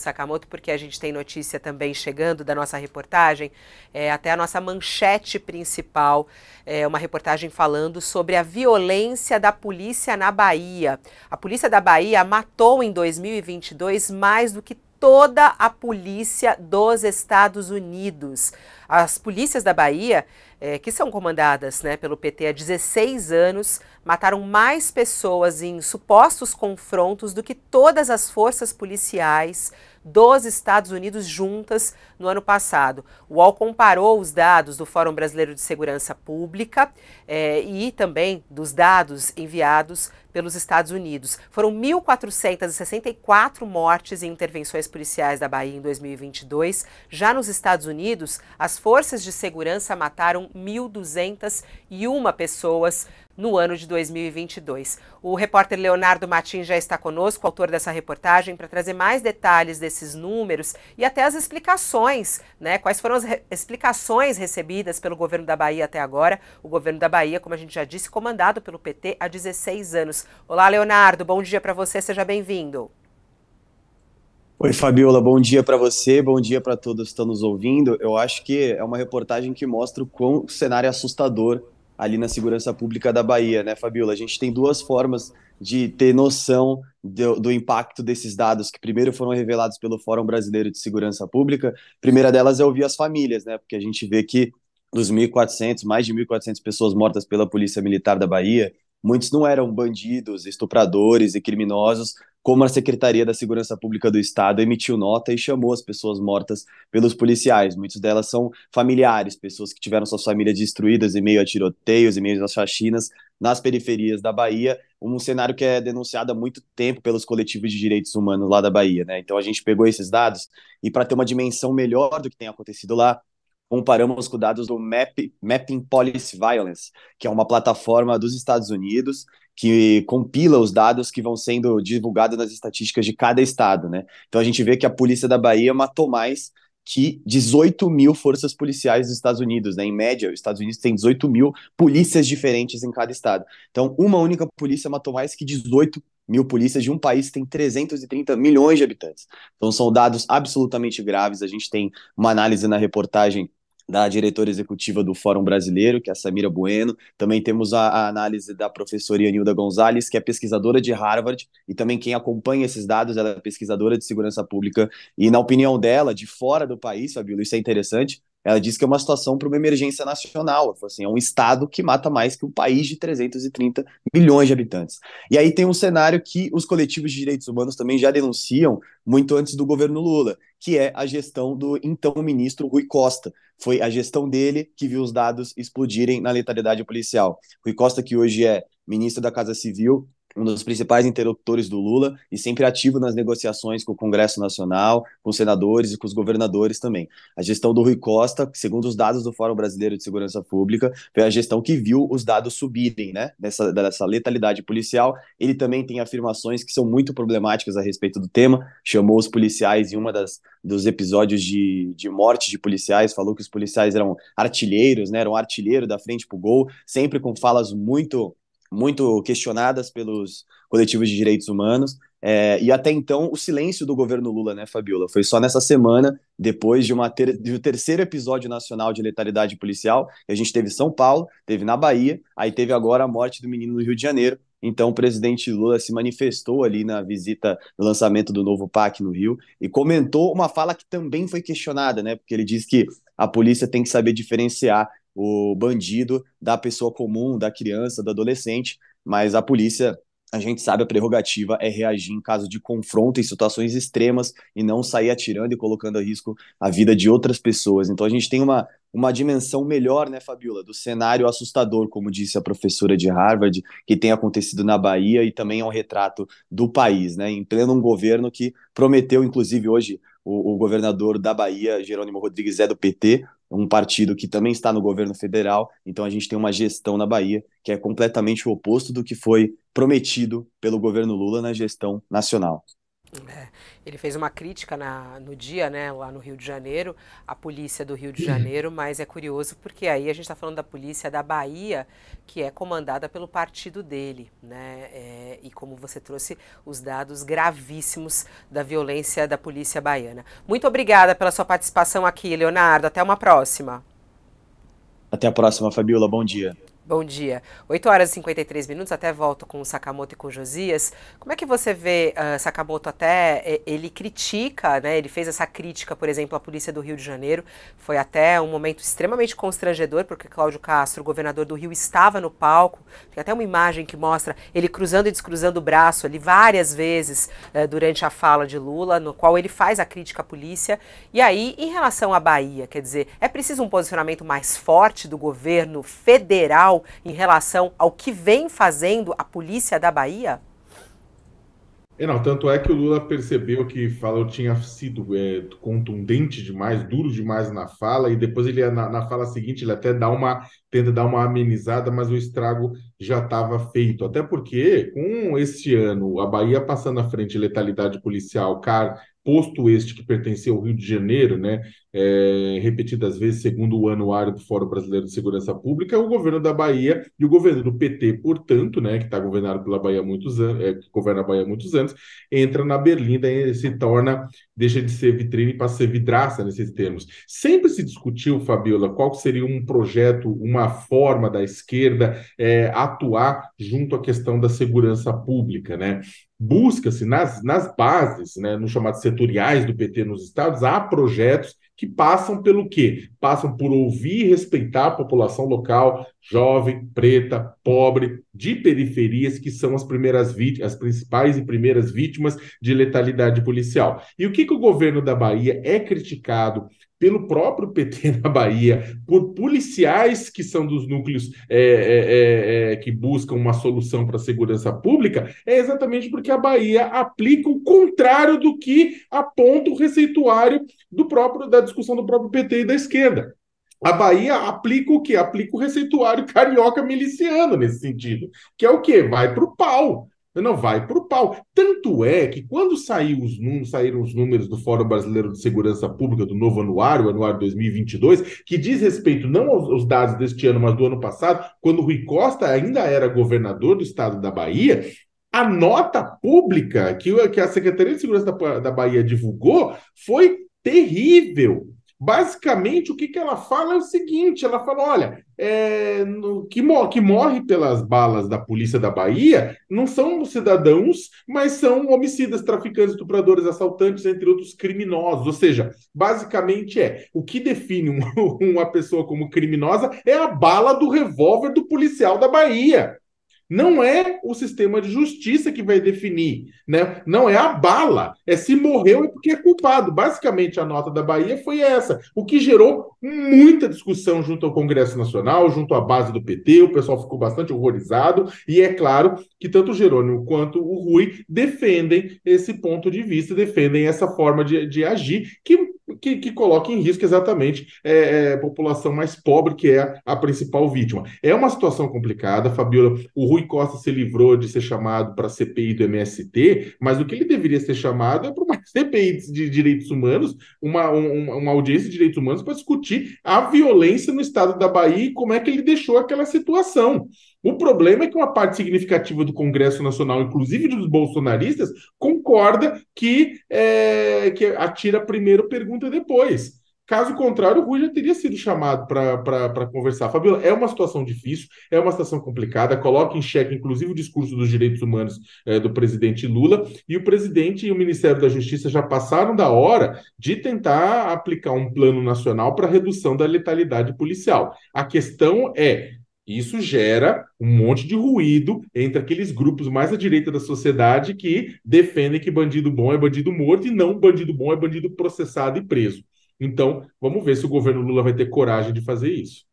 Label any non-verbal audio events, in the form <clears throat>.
Sakamoto, porque a gente tem notícia também chegando da nossa reportagem, é, até a nossa manchete principal, é uma reportagem falando sobre a violência da polícia na Bahia. A polícia da Bahia matou em 2022 mais do que toda a polícia dos Estados Unidos. As polícias da Bahia, é, que são comandadas né, pelo PT há 16 anos, mataram mais pessoas em supostos confrontos do que todas as forças policiais dos Estados Unidos juntas no ano passado. O UOL comparou os dados do Fórum Brasileiro de Segurança Pública eh, e também dos dados enviados pelos Estados Unidos. Foram 1.464 mortes em intervenções policiais da Bahia em 2022. Já nos Estados Unidos, as forças de segurança mataram 1.201 pessoas no ano de 2022. O repórter Leonardo Matin já está conosco, autor dessa reportagem, para trazer mais detalhes desses números e até as explicações, né? Quais foram as re explicações recebidas pelo governo da Bahia até agora? O governo da Bahia, como a gente já disse, comandado pelo PT há 16 anos. Olá, Leonardo, bom dia para você, seja bem-vindo. Oi, Fabiola, bom dia para você, bom dia para todos que estão nos ouvindo. Eu acho que é uma reportagem que mostra o quão o cenário é assustador ali na segurança pública da Bahia, né, Fabiola? A gente tem duas formas de ter noção do, do, impacto desses dados que primeiro foram revelados pelo Fórum Brasileiro de Segurança Pública. A primeira delas é ouvir as famílias, né? Porque a gente vê que dos 1.400, mais de 1.400 pessoas mortas pela Polícia Militar da Bahia, muitos não eram bandidos, estupradores e criminosos, como a Secretaria da Segurança Pública do Estado emitiu nota e chamou as pessoas mortas pelos policiais. Muitas delas são familiares, pessoas que tiveram suas famílias destruídas em meio a tiroteios, em meio às faxinas, nas periferias da Bahia, um cenário que é denunciado há muito tempo pelos coletivos de direitos humanos lá da Bahia. Né? Então a gente pegou esses dados e, para ter uma dimensão melhor do que tem acontecido lá, comparamos com dados do Map, Mapping Policy Violence, que é uma plataforma dos Estados Unidos que compila os dados que vão sendo divulgados nas estatísticas de cada estado, né? Então a gente vê que a polícia da Bahia matou mais que 18 mil forças policiais dos Estados Unidos, né? Em média, os Estados Unidos têm 18 mil polícias diferentes em cada estado. Então, uma única polícia matou mais que 18 mil polícias de um país que tem 330 milhões de habitantes. Então, são dados absolutamente graves. A gente tem uma análise na reportagem da diretora executiva do Fórum Brasileiro, que é a Samira Bueno. Também temos a, a análise da professora Nilda Gonzalez, que é pesquisadora de Harvard, e também quem acompanha esses dados, ela é pesquisadora de segurança pública. E na opinião dela, de fora do país, Fabíola, isso é interessante, ela diz que é uma situação para uma emergência nacional. Assim, é um estado que mata mais que um país de 330 milhões de habitantes. E aí tem um cenário que os coletivos de direitos humanos também já denunciam muito antes do governo Lula, que é a gestão do então ministro Rui Costa. Foi a gestão dele que viu os dados explodirem na letalidade policial. Rui Costa, que hoje é ministro da Casa Civil, um dos principais interlocutores do Lula e sempre ativo nas negociações com o Congresso Nacional, com os senadores e com os governadores também. A gestão do Rui Costa, segundo os dados do Fórum Brasileiro de Segurança Pública, foi a gestão que viu os dados subirem, né? Nessa, dessa letalidade policial. Ele também tem afirmações que são muito problemáticas a respeito do tema, chamou os policiais em uma das dos episódios de, de morte de policiais, falou que os policiais eram artilheiros, né? Eram artilheiro da frente pro gol, sempre com falas muito muito questionadas pelos coletivos de direitos humanos. É, e até então, o silêncio do governo Lula, né, Fabiola? Foi só nessa semana, depois de, uma ter de um terceiro episódio nacional de letalidade policial, a gente teve São Paulo, teve na Bahia, aí teve agora a morte do menino no Rio de Janeiro. Então, o presidente Lula se manifestou ali na visita, no lançamento do novo PAC no Rio, e comentou uma fala que também foi questionada, né? Porque ele diz que a polícia tem que saber diferenciar o bandido da pessoa comum, da criança, do adolescente, mas a polícia a gente sabe a prerrogativa é reagir em caso de confronto em situações extremas e não sair atirando e colocando a risco a vida de outras pessoas. Então a gente tem uma, uma dimensão melhor, né, Fabiola, do cenário assustador, como disse a professora de Harvard, que tem acontecido na Bahia e também é um retrato do país, né, em pleno um governo que prometeu, inclusive hoje, o, o governador da Bahia, Jerônimo Rodrigues, é do PT, um partido que também está no governo federal, então a gente tem uma gestão na Bahia que é completamente o oposto do que foi prometido pelo governo Lula na gestão nacional. É, ele fez uma crítica na, no dia, né, lá no Rio de Janeiro, à polícia do Rio de Janeiro, <clears throat> mas é curioso porque aí a gente está falando da polícia da Bahia, que é comandada pelo partido dele, né, é, e como você trouxe os dados gravíssimos da violência da polícia baiana. Muito obrigada pela sua participação aqui, Leonardo, até uma próxima. Até a próxima, Fabiola, bom dia. Bom dia. 8 horas e 53 minutos, até volto com o Sakamoto e com o Josias. Como é que você vê uh, Sakamoto até, eh, ele critica, né, ele fez essa crítica, por exemplo, à polícia do Rio de Janeiro, foi até um momento extremamente constrangedor, porque Cláudio Castro, governador do Rio, estava no palco, tem até uma imagem que mostra ele cruzando e descruzando o braço ali várias vezes uh, durante a fala de Lula, no qual ele faz a crítica à polícia. E aí, em relação à Bahia, quer dizer, é preciso um posicionamento mais forte do governo federal em relação ao que vem fazendo a polícia da Bahia? É, não, tanto é que o Lula percebeu que falou tinha sido é, contundente demais, duro demais na fala, e depois ele na, na, fala seguinte ele até dá uma tenta dar uma amenizada, mas o estrago já estava feito. Até porque, com esse ano, a Bahia passando à frente letalidade policial, CAR, posto este que pertencia ao Rio de Janeiro, né, é, repetidas vezes, segundo o anuário do Fórum Brasileiro de Segurança Pública, é o governo da Bahia e o governo do PT, portanto, né, que está governado pela Bahia há muitos anos, é, que governa a Bahia há muitos anos, entra na Berlinda e se torna, deixa de ser vitrine para ser vidraça nesses termos. Sempre se discutiu, Fabiola, qual seria um projeto, uma uma forma da esquerda é, atuar junto à questão da segurança pública, né? Busca-se nas, nas bases, né, nos chamados setoriais do PT nos estados, há projetos que passam pelo quê? Passam por ouvir e respeitar a população local, jovem, preta, pobre, de periferias, que são as primeiras vítimas, as principais e primeiras vítimas de letalidade policial. E o que, que o governo da Bahia é criticado pelo próprio PT <laughs> na Bahia, por policiais que são dos núcleos é, é, é, é, que buscam uma solução para a segurança pública, é exatamente porque a Bahia aplica o contrário do que aponta o receituário do próprio da discussão do próprio PT e da esquerda. A Bahia aplica o que? Aplica o receituário carioca miliciano nesse sentido, que é o que? Vai para o pau. Não vai para o pau. Tanto é que quando saiu os saíram os números do Fórum Brasileiro de Segurança Pública do novo anuário, o anuário 2022, que diz respeito não aos, aos, dados deste ano, mas do ano passado, quando Rui Costa ainda era governador do estado da Bahia, a nota pública que, que a Secretaria de Segurança da, da Bahia divulgou foi terrível Basicamente, o que, que ela fala é o seguinte: ela fala, olha, é, no, que, que morre pelas balas da polícia da Bahia não são cidadãos, mas são homicidas, traficantes, estupradores, assaltantes, entre outros criminosos. Ou seja, basicamente é o que define um, <laughs> uma pessoa como criminosa é a bala do revólver do policial da Bahia. Não é o sistema de justiça que vai definir, né? Não é a bala, é se morreu é porque é culpado. Basicamente a nota da Bahia foi essa, o que gerou muita discussão junto ao Congresso Nacional, junto à base do PT, o pessoal ficou bastante horrorizado e é claro que tanto o Jerônimo quanto o Rui defendem esse ponto de vista, defendem essa forma de, de agir que que, que coloca em risco exatamente é, é, a população mais pobre, que é a, a, principal vítima. É uma situação complicada, Fabiola. O Rui Costa se livrou de ser chamado para a CPI do MST, mas o que ele deveria ser chamado é para uma <laughs> CPI de direitos humanos, uma, uma audiência de direitos humanos para discutir a violência no estado da Bahia e como é que ele deixou aquela situação. O problema é que uma parte significativa do Congresso Nacional, inclusive dos bolsonaristas, concorda que, é, que atira a pergunta depois. Caso contrário, o Rui já teria sido chamado para conversar. Fabiola, é uma situação difícil, é uma situação complicada, coloca em xeque, inclusive, o discurso dos direitos humanos eh, do presidente Lula, e o presidente e o Ministério da Justiça já passaram da hora de tentar aplicar um plano nacional para redução da letalidade policial. A questão é isso gera um monte de ruído entre aqueles grupos mais à direita da sociedade que defendem que bandido bom é bandido morto e não bandido bom é bandido processado e preso. Então, vamos ver se o governo Lula vai ter coragem de fazer isso.